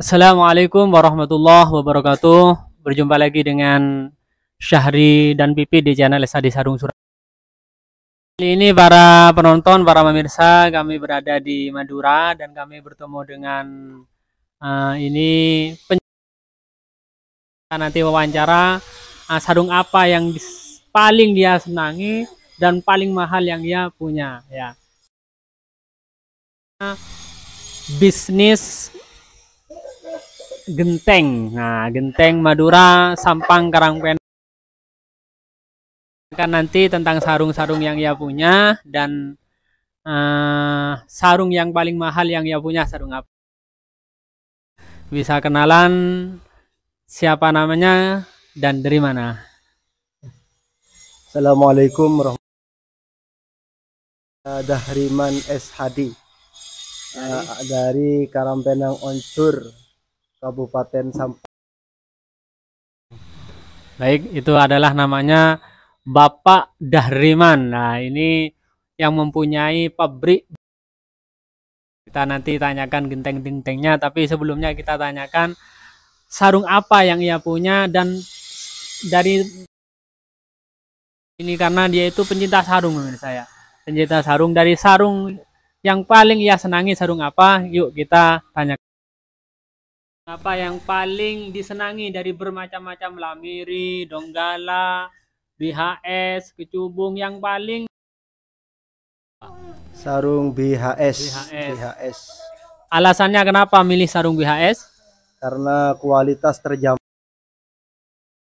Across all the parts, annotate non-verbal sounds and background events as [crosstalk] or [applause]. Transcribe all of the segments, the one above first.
Assalamualaikum warahmatullahi wabarakatuh. Berjumpa lagi dengan Syahri dan Pipi di channel di Sarung Surat. Kali ini para penonton, para pemirsa, kami berada di Madura dan kami bertemu dengan uh, ini pen nanti wawancara uh, sarung apa yang paling dia senangi dan paling mahal yang dia punya ya. Bisnis genteng. Nah, genteng Madura, Sampang Karangpen akan nanti tentang sarung-sarung yang ia punya dan uh, sarung yang paling mahal yang ia punya sarung apa. Bisa kenalan siapa namanya dan dari mana. Assalamualaikum warahmatullahi wabarakatuh. Dahriman S. Hadi. Uh, dari Karampenang Oncur Kabupaten Sampang. Baik, itu adalah namanya Bapak Dahriman. Nah, ini yang mempunyai pabrik. Kita nanti tanyakan genteng-gentengnya, tapi sebelumnya kita tanyakan sarung apa yang ia punya dan dari ini karena dia itu pencinta sarung menurut saya. Pencinta sarung dari sarung yang paling ia senangi sarung apa? Yuk kita tanyakan. Apa yang paling disenangi dari bermacam-macam lamiri, donggala, BHS, kecubung yang paling sarung BHS. BHS. BHS. Alasannya kenapa milih sarung BHS? Karena kualitas terjamin.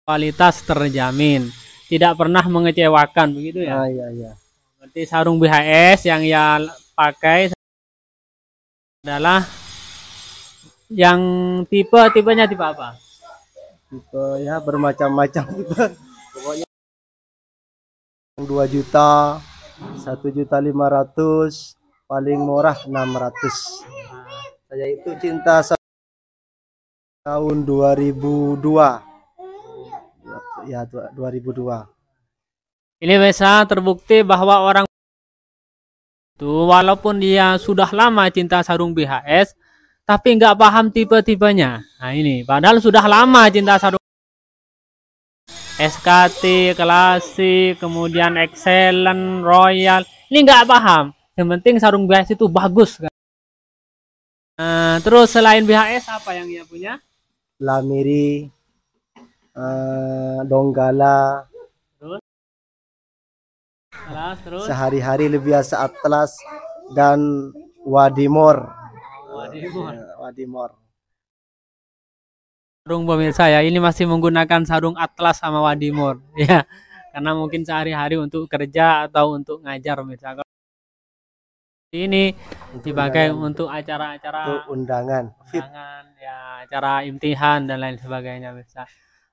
Kualitas terjamin. Tidak pernah mengecewakan begitu ya? Ah, iya iya. Berarti sarung BHS yang ya pakai adalah yang tipe tipenya tipe apa tipe ya bermacam-macam pokoknya yang 2 juta 1 juta 500 paling murah 600 ratus saya itu cinta tahun 2002 ya 2002 ini bisa terbukti bahwa orang itu walaupun dia sudah lama cinta sarung BHS tapi nggak paham tipe-tipenya. Nah ini, padahal sudah lama cinta satu. SKT, klasik, kemudian excellent, royal. Ini nggak paham. Yang penting sarung BHS itu bagus. Kan? Uh, terus selain BHS apa yang ia punya? Lamiri, uh, Donggala. Terus? terus? Sehari-hari lebih biasa Atlas dan Wadimor. Wadimor. Iya, iya, wadimor. Sarung pemirsa ya, ini masih menggunakan sarung atlas sama wadimor [laughs] ya. Karena mungkin sehari-hari untuk kerja atau untuk ngajar pemirsa. Ini dipakai untuk acara-acara undangan, undangan ya, acara imtihan dan lain sebagainya pemirsa.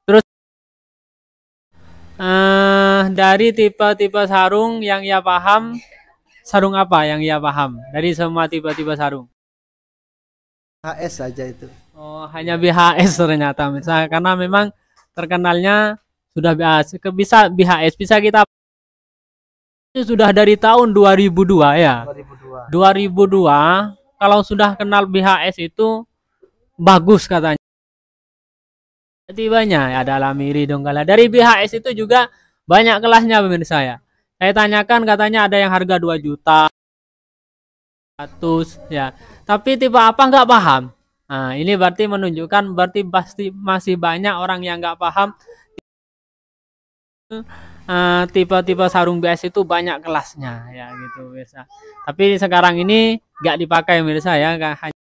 Terus uh, dari tipe-tipe sarung yang ia paham sarung apa yang ia paham dari semua tipe-tipe sarung? HS saja itu. Oh, hanya BHS ternyata. Misalnya karena memang terkenalnya sudah BHS. Ah, bisa BHS bisa kita itu sudah dari tahun 2002 ya. 2002. 2002 kalau sudah kenal BHS itu bagus katanya. Tiba-tiba ya, ada Lamiri Donggala. Dari BHS itu juga banyak kelasnya pemirsa ya. Saya tanyakan katanya ada yang harga 2 juta. 100 ya tapi tipe apa nggak paham nah ini berarti menunjukkan berarti pasti masih banyak orang yang nggak paham eh, tipe-tipe uh, sarung BS itu banyak kelasnya ya gitu biasa tapi sekarang ini nggak dipakai mirsa ya nggak hanya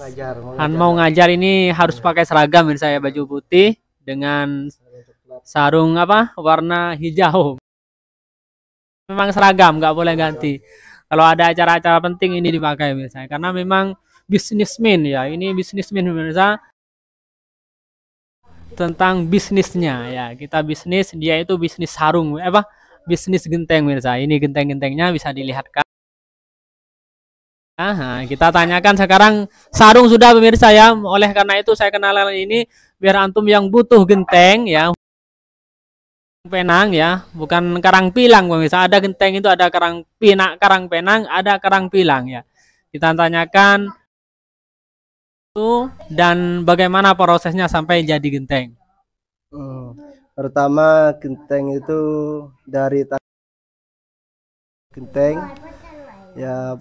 ngajar, mau, ngajar. mau ngajar ini harus pakai seragam mirsa ya baju putih dengan sarung apa warna hijau memang seragam nggak boleh ganti kalau ada acara-acara penting ini dipakai misalnya karena memang bisnismen ya ini bisnismen pemirsa tentang bisnisnya ya kita bisnis dia itu bisnis sarung eh, apa bisnis genteng pemirsa ini genteng-gentengnya bisa dilihatkan Aha, kita tanyakan sekarang sarung sudah pemirsa ya. Oleh karena itu saya kenalan ini biar antum yang butuh genteng ya Penang ya, bukan Karang Pilang pemirsa. Ada genteng itu ada Karang Pinak, Karang Penang, ada Karang Pilang ya. Kita tanyakan itu dan bagaimana prosesnya sampai jadi genteng. Hmm. Pertama genteng itu dari genteng ya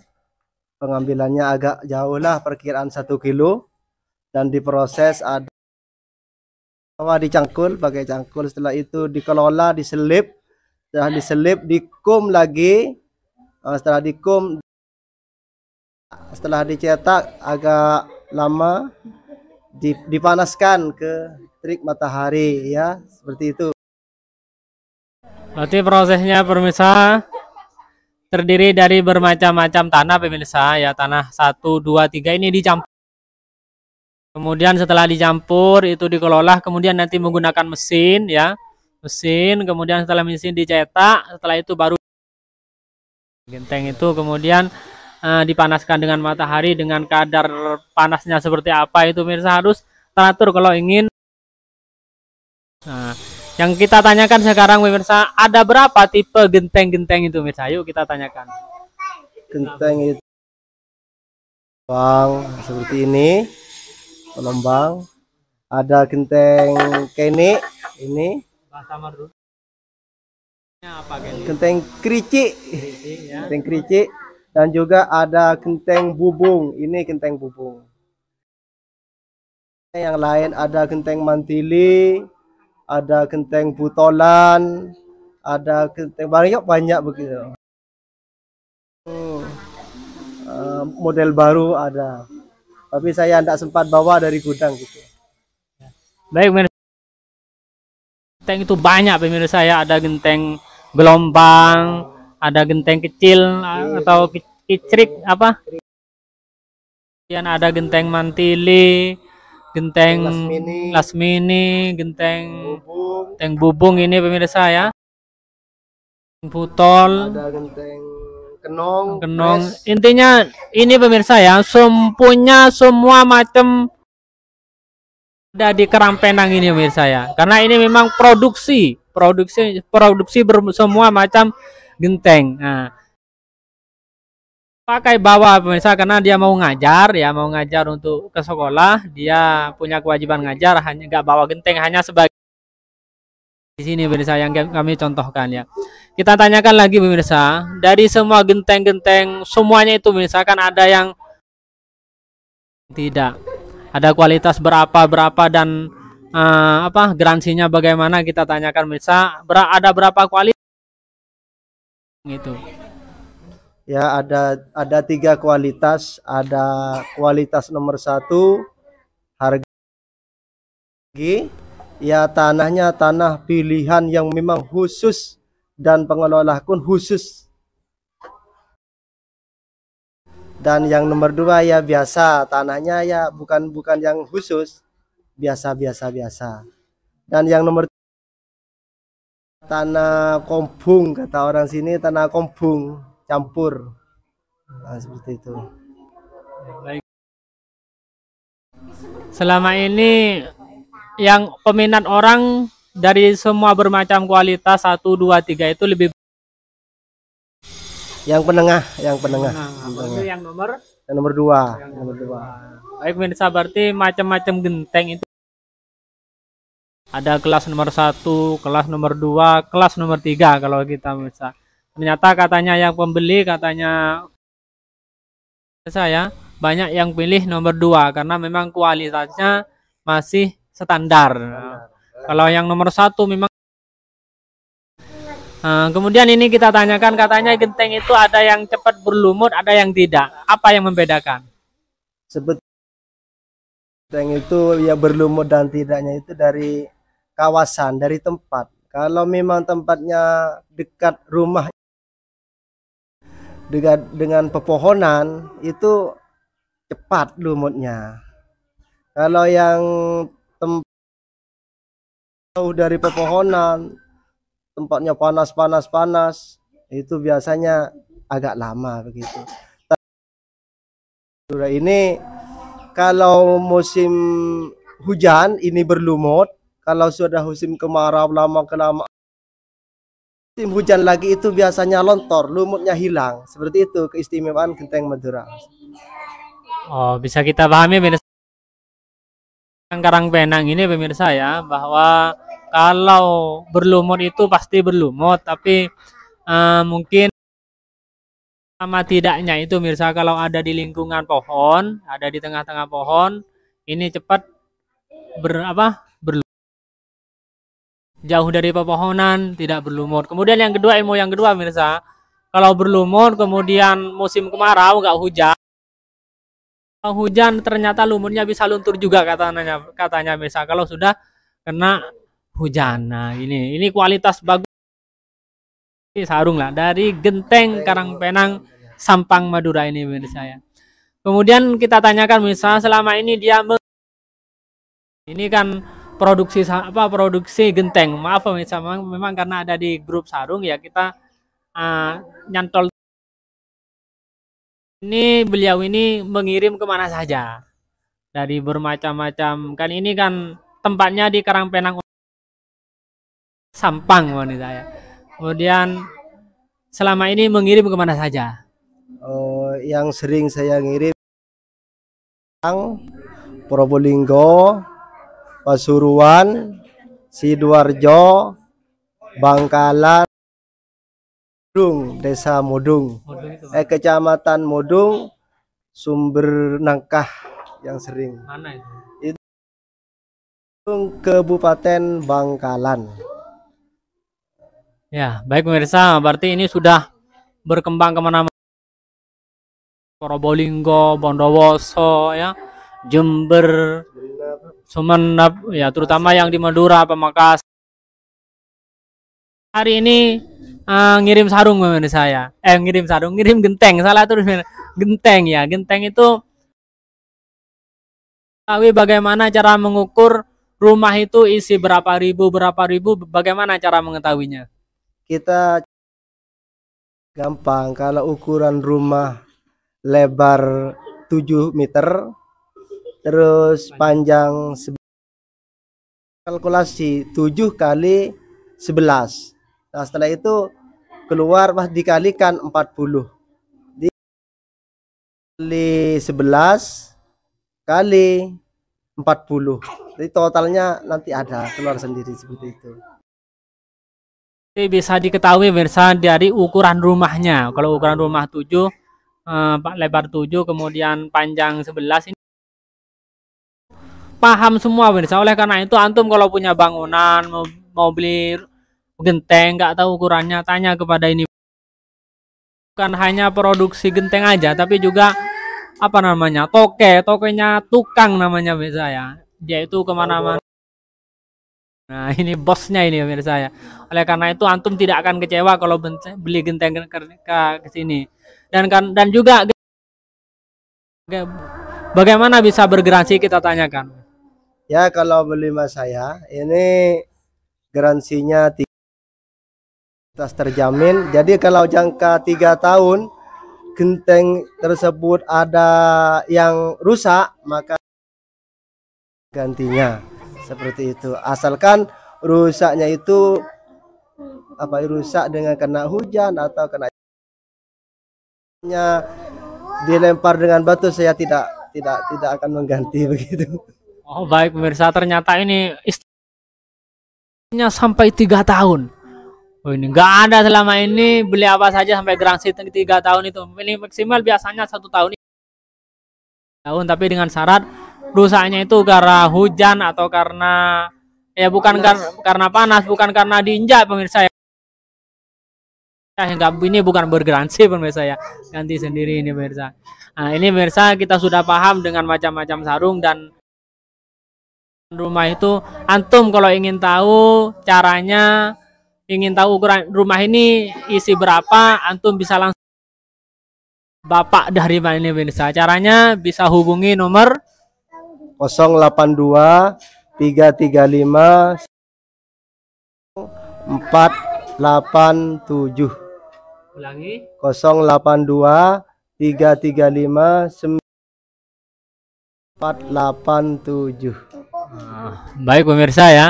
pengambilannya agak jauh lah perkiraan satu kilo dan diproses ada Awal dicangkul pakai cangkul setelah itu dikelola diselip setelah diselip dikum lagi ah, setelah dikum setelah dicetak agak lama dipanaskan ke trik matahari ya seperti itu berarti prosesnya pemirsa terdiri dari bermacam-macam tanah pemirsa ya tanah 1 2 3 ini dicampur Kemudian setelah dicampur itu dikelola, kemudian nanti menggunakan mesin ya. Mesin, kemudian setelah mesin dicetak, setelah itu baru genteng itu kemudian uh, dipanaskan dengan matahari dengan kadar panasnya seperti apa itu mirsa harus teratur kalau ingin. Nah, yang kita tanyakan sekarang pemirsa, ada berapa tipe genteng-genteng itu mirsa? Yuk kita tanyakan. Genteng itu bang seperti ini penembang Ada genteng kene ini. Genteng kericik. Ya. Genteng kericik dan juga ada genteng bubung. Ini genteng bubung. Yang lain ada genteng mantili, ada genteng butolan, ada genteng banyak banyak begitu. Oh. Eh, model baru ada tapi saya tidak sempat bawa dari gudang gitu baik genteng itu banyak pemirsa saya ada genteng gelombang ada genteng kecil iya. atau kicrik apa kemudian ada genteng mantili genteng lasmini, genteng bubung. genteng bubung ini pemirsa ya putol ada genteng kenong, kenong. Intinya ini pemirsa ya, sempunya semua macam ada di penang ini pemirsa ya. Karena ini memang produksi, produksi produksi ber, semua macam genteng. Nah, pakai bawa pemirsa karena dia mau ngajar ya mau ngajar untuk ke sekolah dia punya kewajiban ngajar hanya nggak bawa genteng hanya sebagai di sini pemirsa yang kami contohkan ya. Kita tanyakan lagi pemirsa, dari semua genteng-genteng semuanya itu misalkan ada yang tidak. Ada kualitas berapa berapa dan uh, apa garansinya bagaimana kita tanyakan pemirsa. Ber ada berapa kualitas itu? Ya ada ada tiga kualitas, ada kualitas nomor satu harga ya tanahnya tanah pilihan yang memang khusus dan pengelola pun khusus dan yang nomor dua ya biasa tanahnya ya bukan bukan yang khusus biasa biasa biasa dan yang nomor tanah kompung kata orang sini tanah kompung campur nah, seperti itu selama ini yang peminat orang dari semua bermacam kualitas satu dua tiga itu lebih yang penengah, yang penengah. Nah, penengah. penengah. yang nomor yang nomor dua yang nomor dua Baik pemirsa, berarti macam-macam genteng itu ada kelas nomor satu kelas nomor dua kelas nomor tiga kalau kita bisa. Ternyata katanya yang pembeli katanya saya banyak yang pilih nomor dua karena memang kualitasnya masih standar. standar. Kalau yang nomor satu memang Nah, kemudian ini kita tanyakan katanya genteng itu ada yang cepat berlumut, ada yang tidak. Apa yang membedakan? Sebetulnya genteng itu ya berlumut dan tidaknya itu dari kawasan, dari tempat. Kalau memang tempatnya dekat rumah dekat dengan pepohonan itu cepat lumutnya. Kalau yang Tempat jauh dari pepohonan, tempatnya panas panas panas, itu biasanya agak lama begitu. Tapi, ini kalau musim hujan ini berlumut, kalau sudah musim kemarau lama kelamaan musim hujan lagi itu biasanya lontor, lumutnya hilang. Seperti itu keistimewaan genteng Madura. Oh, bisa kita pahami Karang Penang ini pemirsa ya bahwa kalau berlumut itu pasti berlumut tapi uh, mungkin sama tidaknya itu pemirsa kalau ada di lingkungan pohon ada di tengah-tengah pohon ini cepat ber apa berlumut jauh dari pepohonan tidak berlumut kemudian yang kedua ilmu yang kedua pemirsa kalau berlumut kemudian musim kemarau nggak hujan hujan ternyata lumurnya bisa luntur juga katanya katanya bisa kalau sudah kena hujan. Nah, ini ini kualitas bagus sarung lah dari Genteng Karangpenang Sampang Madura ini menurut saya Kemudian kita tanyakan misal selama ini dia ini kan produksi apa produksi genteng. Maaf misal memang, memang karena ada di grup sarung ya kita uh, nyantol ini beliau ini mengirim kemana saja dari bermacam-macam kan ini kan tempatnya di Karangpenang Sampang wanita ya kemudian selama ini mengirim kemana saja oh, yang sering saya ngirim Probolinggo Pasuruan Sidoarjo Bangkalan Modung, Desa Modung, eh Kecamatan Modung, Sumber Nangkah yang sering. Mana itu? Itu Kabupaten Bangkalan. Ya, baik pemirsa, berarti ini sudah berkembang kemana-mana. Probolinggo, Bondowoso, ya, Jember, Sumenep, ya, terutama yang di Madura, Pemakasan. Hari ini Ah, ngirim sarung menurut saya eh ngirim sarung ngirim genteng salah terus genteng ya genteng itu tahu bagaimana cara mengukur rumah itu isi berapa ribu berapa ribu bagaimana cara mengetahuinya kita gampang kalau ukuran rumah lebar 7 meter terus panjang kalkulasi 7 kali 11 nah setelah itu keluar mas dikalikan 40 kali 11 kali 40 jadi totalnya nanti ada keluar sendiri seperti itu jadi bisa diketahui pemirsa dari ukuran rumahnya kalau ukuran rumah 7 eh, lebar 7 kemudian panjang 11 ini paham semua pemirsa oleh karena itu antum kalau punya bangunan mau, mau beli genteng nggak tahu ukurannya tanya kepada ini bukan hanya produksi genteng aja tapi juga apa namanya toke tokenya tukang namanya bisa ya dia itu kemana-mana nah ini bosnya ini pemirsa ya oleh karena itu antum tidak akan kecewa kalau beli genteng ke, ke, ke sini dan kan dan juga bagaimana bisa bergeransi kita tanyakan ya kalau beli mas saya ini garansinya tiga Tas terjamin. Jadi kalau jangka tiga tahun genteng tersebut ada yang rusak, maka gantinya seperti itu. Asalkan rusaknya itu apa rusak dengan kena hujan atau kena dilempar dengan batu saya tidak tidak tidak akan mengganti [laughs] begitu. Oh baik pemirsa ternyata ini istrinya sampai tiga tahun. Oh ini nggak ada selama ini beli apa saja sampai garansi tiga tahun itu. Ini maksimal biasanya satu tahun. Tahun tapi dengan syarat rusaknya itu karena hujan atau karena ya bukan kar karena panas, bukan karena diinjak pemirsa ya. Enggak, eh, ini bukan bergaransi pemirsa ya. Ganti sendiri ini pemirsa. Nah, ini pemirsa kita sudah paham dengan macam-macam sarung dan rumah itu antum kalau ingin tahu caranya ingin tahu ukuran rumah ini isi berapa, antum bisa langsung Bapak dari mana ini pemirsa. Caranya bisa hubungi nomor 082 335 487. Ulangi 082 335 487. Nah, baik pemirsa ya.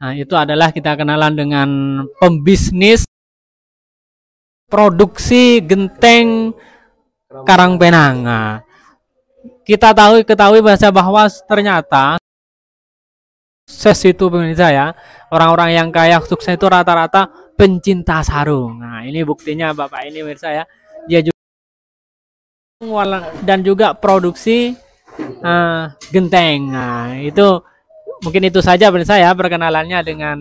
Nah, itu adalah kita kenalan dengan pembisnis produksi genteng Penang. Nah, kita tahu ketahui bahasa bahwa ternyata sukses itu pemirsa ya orang-orang yang kaya sukses itu rata-rata pencinta sarung. Nah ini buktinya bapak ini pemirsa ya dia juga dan juga produksi uh, genteng. Nah itu mungkin itu saja pemirsa ya perkenalannya dengan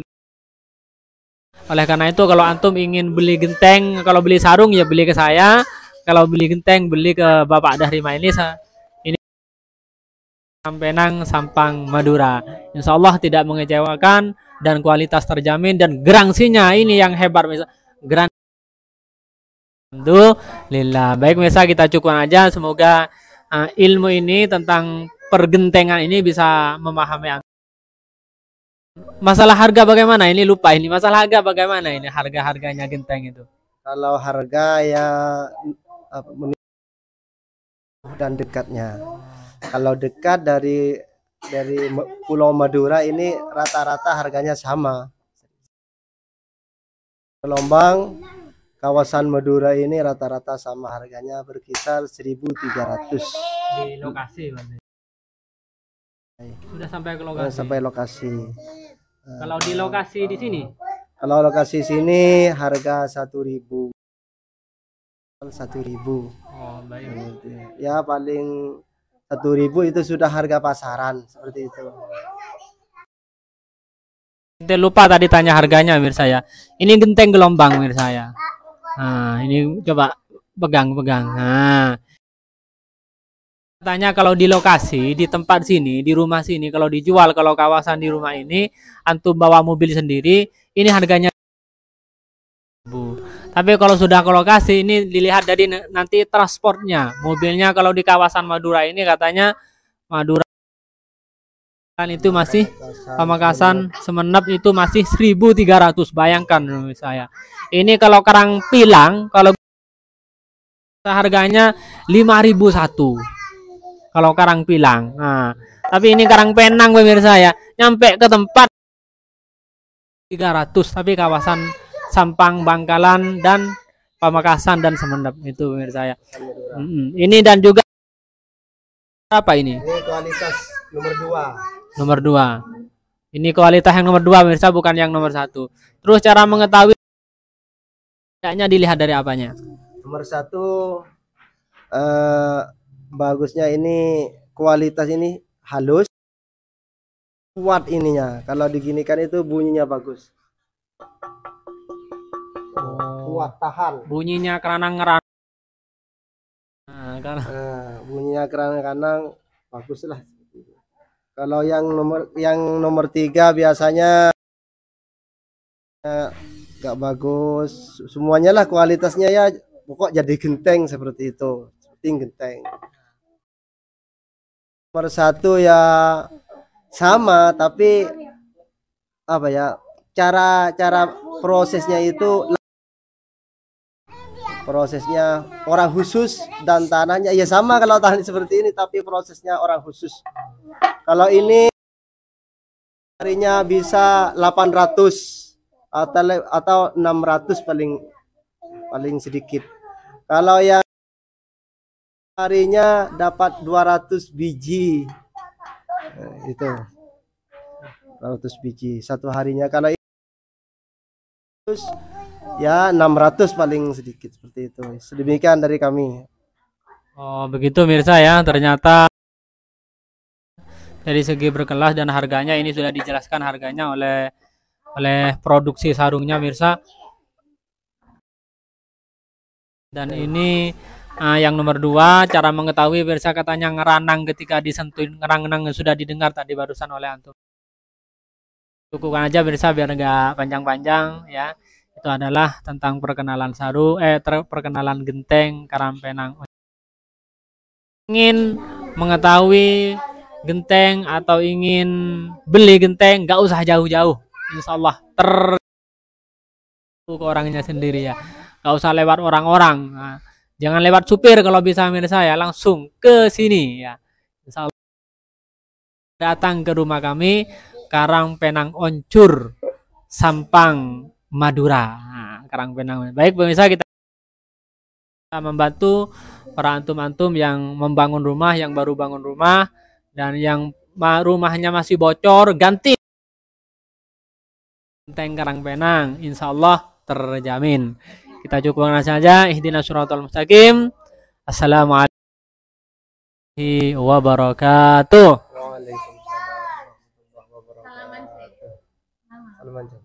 oleh karena itu kalau antum ingin beli genteng, kalau beli sarung ya beli ke saya. Kalau beli genteng beli ke Bapak Dahrima ini ini Sampenang Sampang Madura. Insya Allah tidak mengecewakan dan kualitas terjamin dan gerangsinya ini yang hebat misal gerang lila Baik misal kita cukup aja semoga uh, ilmu ini tentang pergentengan ini bisa memahami Masalah harga bagaimana ini lupa ini masalah harga bagaimana ini harga harganya genteng itu. Kalau harga ya dan dekatnya. Kalau dekat dari dari Pulau Madura ini rata-rata harganya sama. Gelombang kawasan Madura ini rata-rata sama harganya berkisar 1.300 di lokasi. Iya. Sudah sampai ke lokasi. sampai lokasi. Kalau di lokasi di sini? Kalau lokasi sini harga satu ribu, Oh, baik. Ya paling satu ribu itu sudah harga pasaran seperti itu. Kita lupa tadi tanya harganya mirsa ya. Ini genteng gelombang mirsa ya. Nah, ini coba pegang-pegang. Nah, Tanya kalau di lokasi, di tempat sini, di rumah sini, kalau dijual, kalau kawasan di rumah ini, antum bawa mobil sendiri, ini harganya bu. Tapi kalau sudah ke lokasi, ini dilihat dari nanti transportnya, mobilnya kalau di kawasan Madura ini katanya Madura itu masih Pamekasan Semenep itu masih 1300 bayangkan saya. Ini kalau Karang Pilang kalau harganya 5001 kalau karang pilang nah tapi ini karang penang pemirsa ya nyampe ke tempat 300 tapi kawasan Sampang Bangkalan dan Pamekasan dan Semendap itu pemirsa ya mm -hmm. ini dan juga apa ini ini kualitas nomor dua nomor dua ini kualitas yang nomor dua pemirsa bukan yang nomor satu terus cara mengetahui kayaknya dilihat dari apanya nomor satu eh, bagusnya ini kualitas ini halus kuat ininya kalau diginikan itu bunyinya bagus oh. kuat tahan bunyinya keranang keranang nah, karena... nah, bunyinya keranang kanang bagus lah kalau yang nomor yang nomor tiga biasanya eh, nggak eh, bagus semuanya lah kualitasnya ya pokok jadi genteng seperti itu penting genteng Persatu ya sama tapi apa ya cara cara prosesnya itu prosesnya orang khusus dan tanahnya ya sama kalau tanah seperti ini tapi prosesnya orang khusus kalau ini harinya bisa 800 atau atau 600 paling paling sedikit kalau yang harinya dapat 200 biji nah, itu 200 biji satu harinya karena itu ya 600 paling sedikit seperti itu sedemikian dari kami oh begitu mirsa ya ternyata dari segi berkelas dan harganya ini sudah dijelaskan harganya oleh oleh produksi sarungnya mirsa dan ini Nah, yang nomor dua, cara mengetahui pemirsa katanya ngeranang ketika disentuh ngeranang yang sudah didengar tadi barusan oleh antum. Cukupkan aja pemirsa biar nggak panjang-panjang ya. Itu adalah tentang perkenalan saru, eh perkenalan genteng karampenang. Ingin mengetahui genteng atau ingin beli genteng, nggak usah jauh-jauh. Insya Allah ter ke orangnya sendiri ya. Nggak usah lewat orang-orang. Nah, Jangan lewat supir kalau bisa pemirsa ya, langsung ke sini ya. Insya Allah datang ke rumah kami Karang Penang Oncur Sampang Madura. Nah, Karang Penang. Baik pemirsa kita membantu para antum-antum yang membangun rumah, yang baru bangun rumah dan yang rumahnya masih bocor, ganti Tengkarang Karang Penang, insya Allah terjamin. Kita cukupkan saja. Ihdinas suratul mustaqim. Assalamualaikum Waalaikumsalam wabarakatuh.